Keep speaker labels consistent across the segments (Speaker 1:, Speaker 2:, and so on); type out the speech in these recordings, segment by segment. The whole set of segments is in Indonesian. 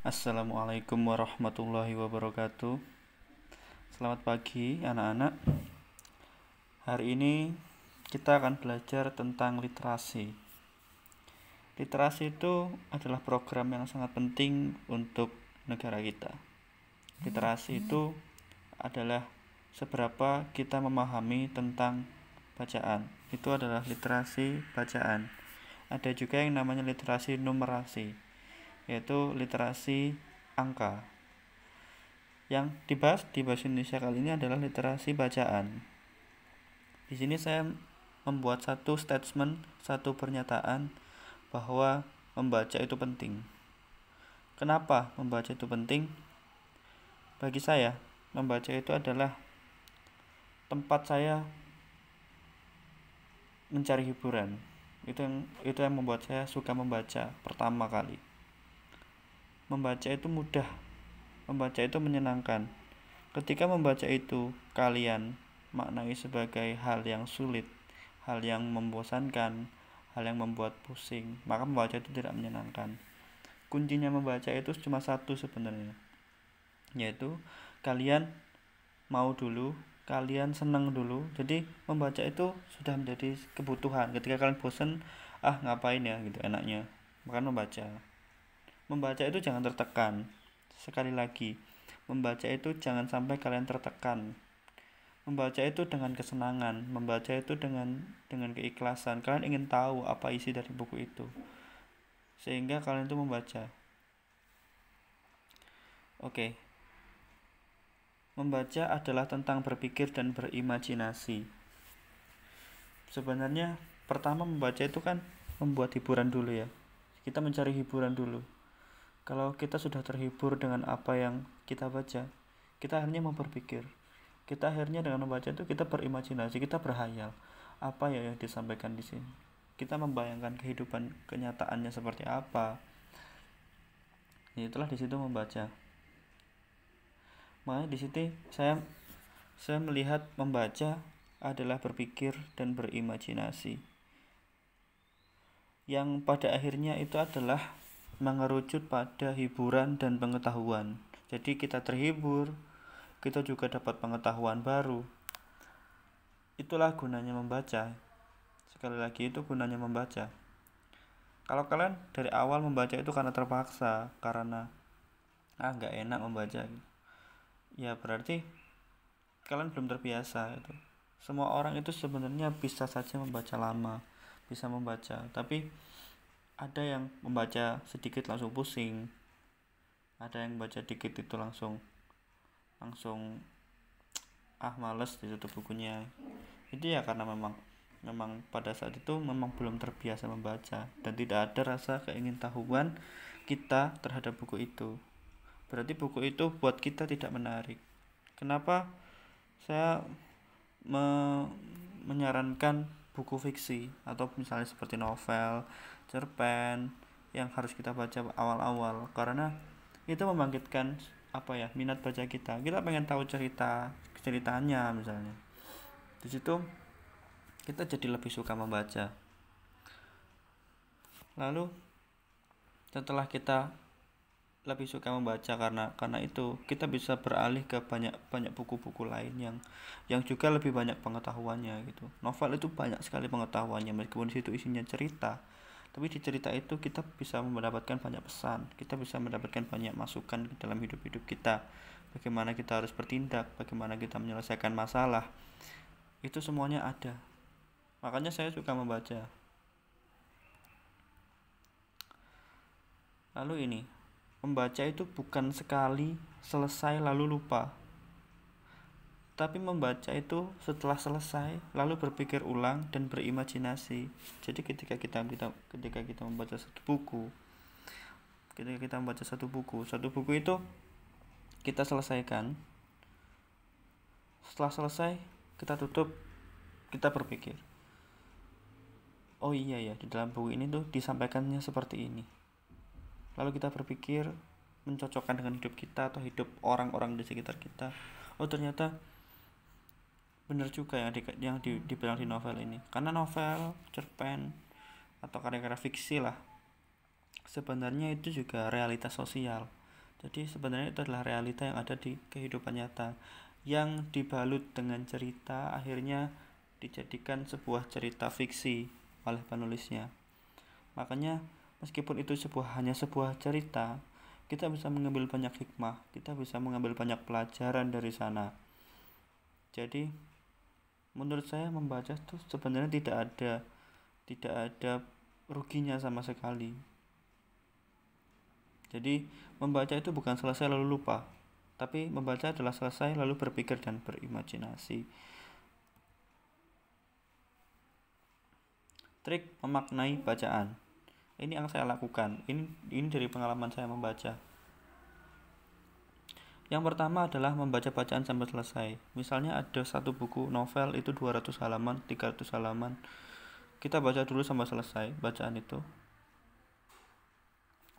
Speaker 1: Assalamualaikum warahmatullahi wabarakatuh. Selamat pagi anak-anak. Hari ini kita akan belajar tentang literasi. Literasi itu adalah program yang sangat penting untuk negara kita. Literasi itu adalah seberapa kita memahami tentang bacaan. Itu adalah literasi bacaan. Ada juga yang namanya literasi numerasi yaitu literasi angka. Yang dibahas di bahasa Indonesia kali ini adalah literasi bacaan. Di sini saya membuat satu statement, satu pernyataan bahwa membaca itu penting. Kenapa membaca itu penting? Bagi saya, membaca itu adalah tempat saya mencari hiburan. Itu yang itu yang membuat saya suka membaca pertama kali. Membaca itu mudah. Membaca itu menyenangkan. Ketika membaca itu, kalian maknai sebagai hal yang sulit, hal yang membosankan, hal yang membuat pusing. Maka membaca itu tidak menyenangkan. Kuncinya membaca itu cuma satu sebenarnya, yaitu kalian mau dulu kalian senang dulu jadi membaca itu sudah menjadi kebutuhan ketika kalian bosan, ah ngapain ya gitu enaknya bukan membaca Membaca itu jangan tertekan. Sekali lagi, membaca itu jangan sampai kalian tertekan. Membaca itu dengan kesenangan, membaca itu dengan dengan keikhlasan. Kalian ingin tahu apa isi dari buku itu. Sehingga kalian itu membaca. Oke. Membaca adalah tentang berpikir dan berimajinasi. Sebenarnya pertama membaca itu kan membuat hiburan dulu ya. Kita mencari hiburan dulu. Kalau kita sudah terhibur dengan apa yang kita baca, kita akhirnya memperpikir. Kita akhirnya dengan membaca itu kita berimajinasi, kita berhayal. Apa ya yang disampaikan di sini? Kita membayangkan kehidupan kenyataannya seperti apa. Ya, itulah di situ membaca. Makanya di situ saya saya melihat membaca adalah berpikir dan berimajinasi. Yang pada akhirnya itu adalah mengerucut pada hiburan dan pengetahuan. Jadi kita terhibur, kita juga dapat pengetahuan baru. Itulah gunanya membaca. Sekali lagi itu gunanya membaca. Kalau kalian dari awal membaca itu karena terpaksa, karena ah nggak enak membaca, ya berarti kalian belum terbiasa itu. Semua orang itu sebenarnya bisa saja membaca lama, bisa membaca, tapi ada yang membaca sedikit langsung pusing ada yang baca dikit itu langsung langsung ah males ditutup bukunya itu ya karena memang memang pada saat itu memang belum terbiasa membaca dan tidak ada rasa keingintahuan kita terhadap buku itu berarti buku itu buat kita tidak menarik kenapa saya me menyarankan buku fiksi atau misalnya seperti novel, cerpen yang harus kita baca awal-awal karena itu membangkitkan apa ya minat baca kita kita pengen tahu cerita ceritanya misalnya di situ kita jadi lebih suka membaca lalu setelah kita lebih suka membaca karena karena itu kita bisa beralih ke banyak banyak buku-buku lain yang yang juga lebih banyak pengetahuannya gitu novel itu banyak sekali pengetahuannya meskipun di situ isinya cerita tapi di cerita itu kita bisa mendapatkan banyak pesan kita bisa mendapatkan banyak masukan dalam hidup hidup kita bagaimana kita harus bertindak bagaimana kita menyelesaikan masalah itu semuanya ada makanya saya suka membaca lalu ini Membaca itu bukan sekali selesai lalu lupa. Tapi membaca itu setelah selesai lalu berpikir ulang dan berimajinasi. Jadi ketika kita, kita ketika kita membaca satu buku, ketika kita membaca satu buku, satu buku itu kita selesaikan. Setelah selesai, kita tutup, kita berpikir. Oh iya ya, di dalam buku ini tuh disampaikannya seperti ini lalu kita berpikir mencocokkan dengan hidup kita atau hidup orang-orang di sekitar kita oh ternyata benar juga yang di, yang di, dibilang di novel ini karena novel cerpen atau karya-karya fiksi lah sebenarnya itu juga realitas sosial jadi sebenarnya itu adalah realita yang ada di kehidupan nyata yang dibalut dengan cerita akhirnya dijadikan sebuah cerita fiksi oleh penulisnya makanya meskipun itu sebuah hanya sebuah cerita kita bisa mengambil banyak hikmah kita bisa mengambil banyak pelajaran dari sana jadi menurut saya membaca itu sebenarnya tidak ada tidak ada ruginya sama sekali jadi membaca itu bukan selesai lalu lupa tapi membaca adalah selesai lalu berpikir dan berimajinasi trik memaknai bacaan ini yang saya lakukan ini ini dari pengalaman saya membaca yang pertama adalah membaca bacaan sampai selesai. Misalnya ada satu buku novel itu 200 halaman, 300 halaman. Kita baca dulu sampai selesai bacaan itu.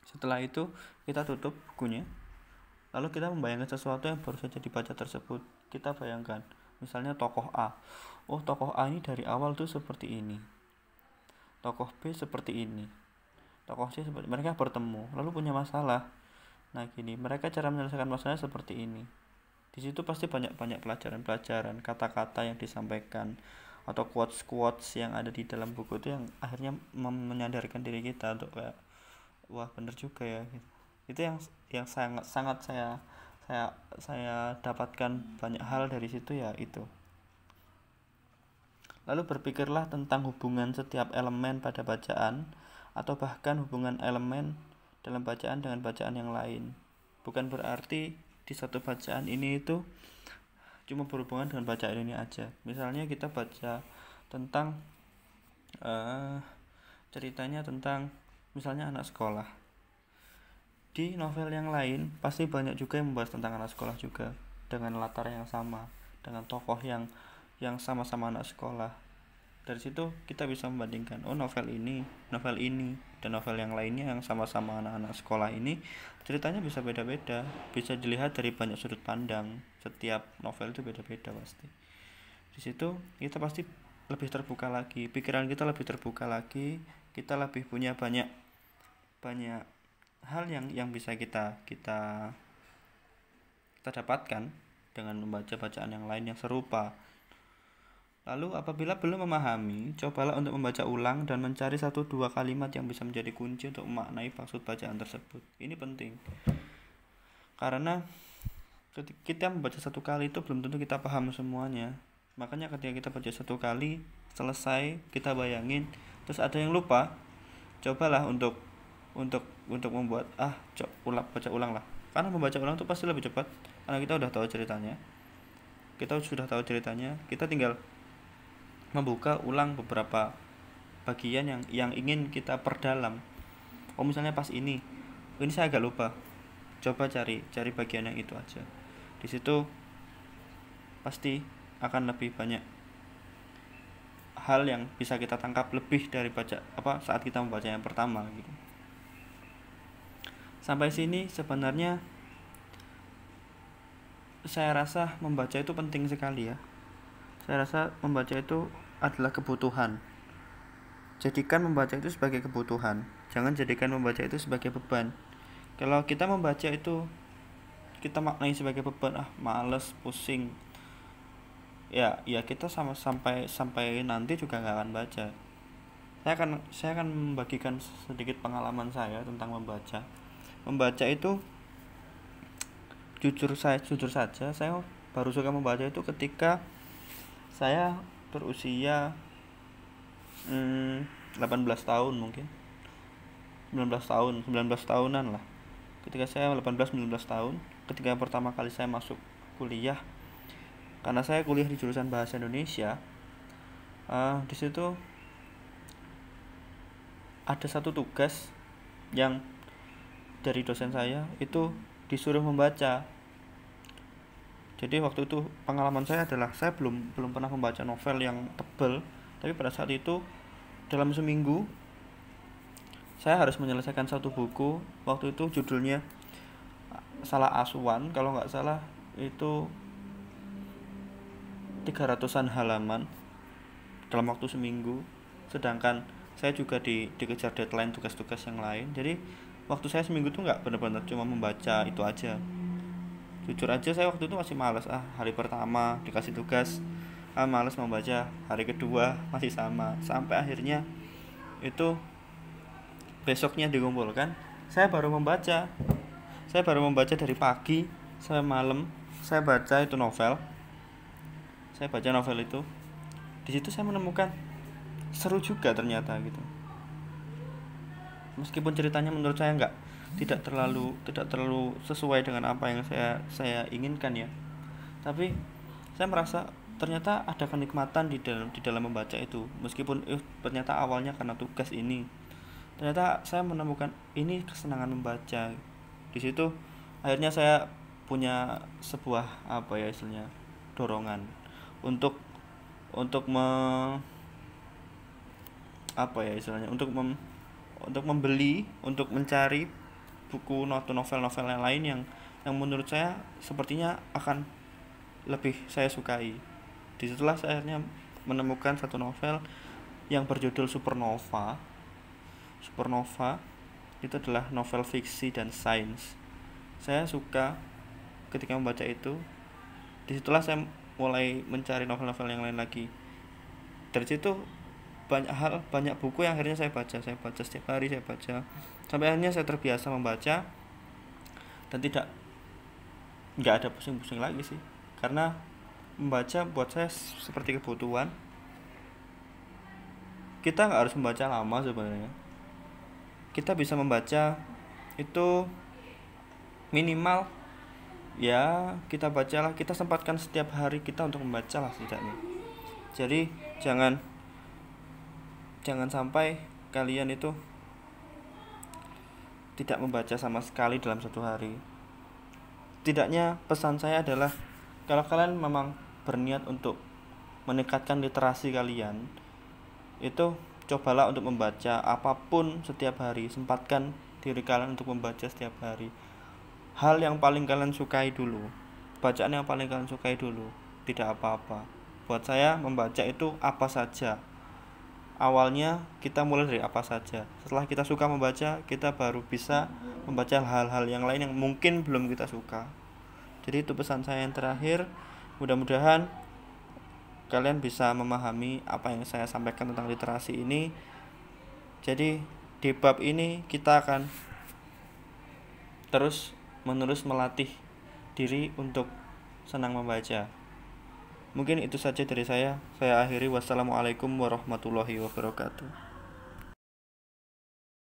Speaker 1: Setelah itu kita tutup bukunya. Lalu kita membayangkan sesuatu yang baru saja dibaca tersebut. Kita bayangkan, misalnya tokoh A. Oh, tokoh A ini dari awal tuh seperti ini. Tokoh B seperti ini tokoh sih mereka bertemu lalu punya masalah nah gini mereka cara menyelesaikan masalah seperti ini di situ pasti banyak banyak pelajaran-pelajaran kata-kata yang disampaikan atau quotes quotes yang ada di dalam buku itu yang akhirnya menyadarkan diri kita untuk kayak wah bener juga ya gitu. itu yang yang sangat sangat saya saya saya dapatkan banyak hal dari situ ya itu lalu berpikirlah tentang hubungan setiap elemen pada bacaan atau bahkan hubungan elemen dalam bacaan dengan bacaan yang lain. Bukan berarti di satu bacaan ini itu cuma berhubungan dengan bacaan ini aja. Misalnya kita baca tentang uh, ceritanya tentang misalnya anak sekolah. Di novel yang lain pasti banyak juga yang membahas tentang anak sekolah juga dengan latar yang sama, dengan tokoh yang yang sama-sama anak sekolah dari situ kita bisa membandingkan oh novel ini novel ini dan novel yang lainnya yang sama-sama anak-anak sekolah ini ceritanya bisa beda-beda bisa dilihat dari banyak sudut pandang setiap novel itu beda-beda pasti di situ kita pasti lebih terbuka lagi pikiran kita lebih terbuka lagi kita lebih punya banyak banyak hal yang yang bisa kita kita kita dapatkan dengan membaca bacaan yang lain yang serupa Lalu apabila belum memahami, cobalah untuk membaca ulang dan mencari satu dua kalimat yang bisa menjadi kunci untuk memaknai maksud bacaan tersebut. Ini penting. Karena ketika kita membaca satu kali itu belum tentu kita paham semuanya. Makanya ketika kita baca satu kali, selesai, kita bayangin, terus ada yang lupa, cobalah untuk untuk untuk membuat ah cok ulang baca ulang lah karena membaca ulang itu pasti lebih cepat karena kita udah tahu ceritanya kita sudah tahu ceritanya kita tinggal membuka ulang beberapa bagian yang yang ingin kita perdalam oh misalnya pas ini ini saya agak lupa coba cari cari bagian yang itu aja di situ pasti akan lebih banyak hal yang bisa kita tangkap lebih dari baca apa saat kita membaca yang pertama gitu sampai sini sebenarnya saya rasa membaca itu penting sekali ya saya rasa membaca itu adalah kebutuhan. Jadikan membaca itu sebagai kebutuhan. Jangan jadikan membaca itu sebagai beban. Kalau kita membaca itu kita maknai sebagai beban, ah males, pusing. Ya, ya kita sama sampai sampai nanti juga nggak akan baca. Saya akan saya akan membagikan sedikit pengalaman saya tentang membaca. Membaca itu jujur saya jujur saja, saya baru suka membaca itu ketika saya berusia hmm, 18 tahun mungkin 19 tahun 19 tahunan lah ketika saya 18-19 tahun ketika pertama kali saya masuk kuliah karena saya kuliah di jurusan bahasa Indonesia uh, di situ ada satu tugas yang dari dosen saya itu disuruh membaca jadi waktu itu pengalaman saya adalah saya belum belum pernah membaca novel yang tebal tapi pada saat itu dalam seminggu saya harus menyelesaikan satu buku waktu itu judulnya salah asuhan kalau nggak salah itu 300-an halaman dalam waktu seminggu sedangkan saya juga di, dikejar deadline tugas-tugas yang lain jadi waktu saya seminggu tuh nggak benar-benar cuma membaca itu aja jujur aja saya waktu itu masih males ah hari pertama dikasih tugas ah males membaca hari kedua masih sama sampai akhirnya itu besoknya dikumpulkan saya baru membaca saya baru membaca dari pagi sampai malam saya baca itu novel saya baca novel itu di situ saya menemukan seru juga ternyata gitu meskipun ceritanya menurut saya nggak tidak terlalu tidak terlalu sesuai dengan apa yang saya saya inginkan ya tapi saya merasa ternyata ada kenikmatan di dalam di dalam membaca itu meskipun eh, ternyata awalnya karena tugas ini ternyata saya menemukan ini kesenangan membaca di situ akhirnya saya punya sebuah apa ya istilahnya dorongan untuk untuk me apa ya istilahnya untuk mem, untuk membeli untuk mencari buku atau novel-novel yang lain yang yang menurut saya sepertinya akan lebih saya sukai. Di setelah saya akhirnya menemukan satu novel yang berjudul Supernova. Supernova itu adalah novel fiksi dan sains. Saya suka ketika membaca itu. Di setelah saya mulai mencari novel-novel yang lain lagi. Dari situ banyak hal banyak buku yang akhirnya saya baca saya baca setiap hari saya baca sampai akhirnya saya terbiasa membaca dan tidak nggak ada pusing-pusing lagi sih karena membaca buat saya seperti kebutuhan kita nggak harus membaca lama sebenarnya kita bisa membaca itu minimal ya kita bacalah kita sempatkan setiap hari kita untuk membaca lah setidaknya jadi jangan jangan sampai kalian itu tidak membaca sama sekali dalam satu hari tidaknya pesan saya adalah kalau kalian memang berniat untuk meningkatkan literasi kalian itu cobalah untuk membaca apapun setiap hari sempatkan diri kalian untuk membaca setiap hari hal yang paling kalian sukai dulu bacaan yang paling kalian sukai dulu tidak apa-apa buat saya membaca itu apa saja awalnya kita mulai dari apa saja. Setelah kita suka membaca, kita baru bisa membaca hal-hal yang lain yang mungkin belum kita suka. Jadi itu pesan saya yang terakhir. Mudah-mudahan kalian bisa memahami apa yang saya sampaikan tentang literasi ini. Jadi di bab ini kita akan terus menerus melatih diri untuk senang membaca. Mungkin itu saja dari saya. Saya akhiri. Wassalamualaikum warahmatullahi wabarakatuh.